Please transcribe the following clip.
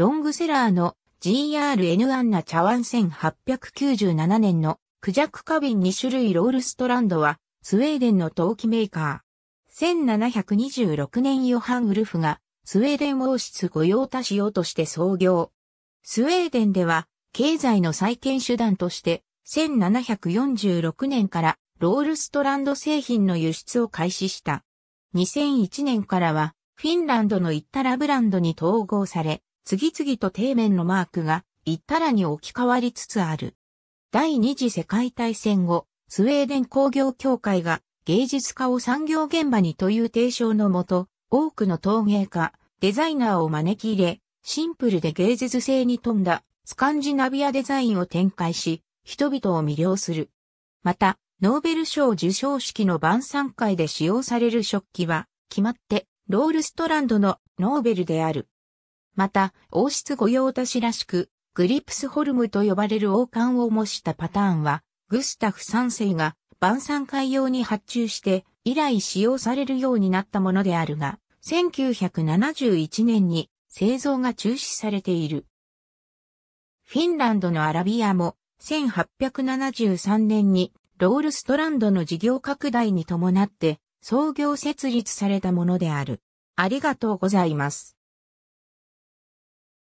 ロングセラーの GRN アンナ茶碗1897年のクジャクカビン2種類ロールストランドはスウェーデンの陶器メーカー。1726年ヨハン・ウルフがスウェーデン王室御用達用として創業。スウェーデンでは経済の再建手段として1746年からロールストランド製品の輸出を開始した。2001年からはフィンランドのイッタラブランドに統合され、次々と底面のマークがったらに置き換わりつつある。第二次世界大戦後、スウェーデン工業協会が芸術家を産業現場にという提唱のもと、多くの陶芸家、デザイナーを招き入れ、シンプルで芸術性に富んだスカンジナビアデザインを展開し、人々を魅了する。また、ノーベル賞受賞式の晩餐会で使用される食器は、決まって、ロールストランドのノーベルである。また、王室御用達らしく、グリプスホルムと呼ばれる王冠を模したパターンは、グスタフ3世が晩餐会用に発注して以来使用されるようになったものであるが、1971年に製造が中止されている。フィンランドのアラビアも1873年にロールストランドの事業拡大に伴って創業設立されたものである。ありがとうございます。